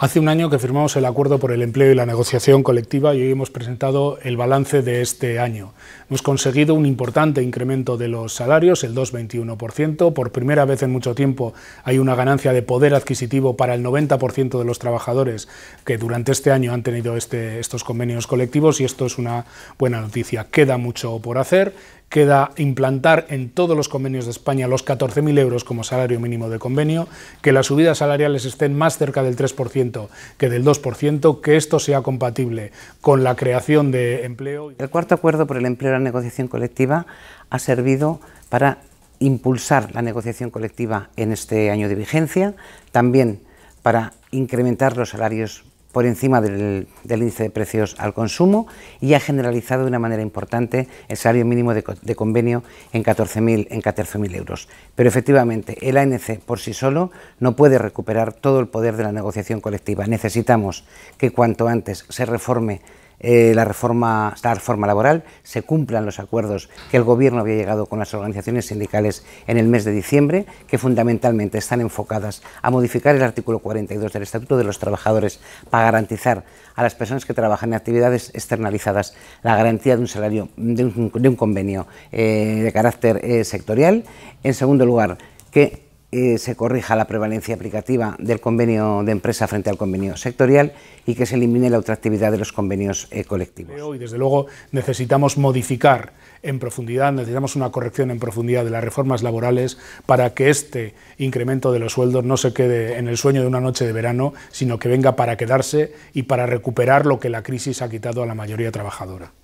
Hace un año que firmamos el acuerdo por el empleo y la negociación colectiva y hoy hemos presentado el balance de este año. Hemos conseguido un importante incremento de los salarios, el 2,21%. Por primera vez en mucho tiempo hay una ganancia de poder adquisitivo para el 90% de los trabajadores que durante este año han tenido este, estos convenios colectivos y esto es una buena noticia. Queda mucho por hacer queda implantar en todos los convenios de España los 14.000 euros como salario mínimo de convenio, que las subidas salariales estén más cerca del 3% que del 2%, que esto sea compatible con la creación de empleo. El cuarto acuerdo por el empleo y la negociación colectiva ha servido para impulsar la negociación colectiva en este año de vigencia, también para incrementar los salarios por encima del, índice de precios al consumo y ha generalizado de una manera importante el salario mínimo de, convenio en 14.000 en euros. Pero efectivamente, el ANC por sí solo no puede recuperar todo el poder de la negociación colectiva. Necesitamos que cuanto antes se reforme eh, la, reforma, laboral, se cumplan los acuerdos que el Gobierno había llegado con las organizaciones sindicales en el mes de diciembre, que fundamentalmente están enfocadas a modificar el artículo 42 del Estatuto de los Trabajadores para garantizar a las personas que trabajan en actividades externalizadas la garantía de un salario, de un, convenio eh, de carácter eh, sectorial. En segundo lugar, que eh, se corrija la prevalencia aplicativa del convenio de empresa frente al convenio sectorial y que se elimine la atractividad de los convenios eh, colectivos. Hoy, desde luego, necesitamos modificar en profundidad, necesitamos una corrección en profundidad de las reformas laborales para que este incremento de los sueldos no se quede en el sueño de una noche de verano, sino que venga para quedarse y para recuperar lo que la crisis ha quitado a la mayoría trabajadora.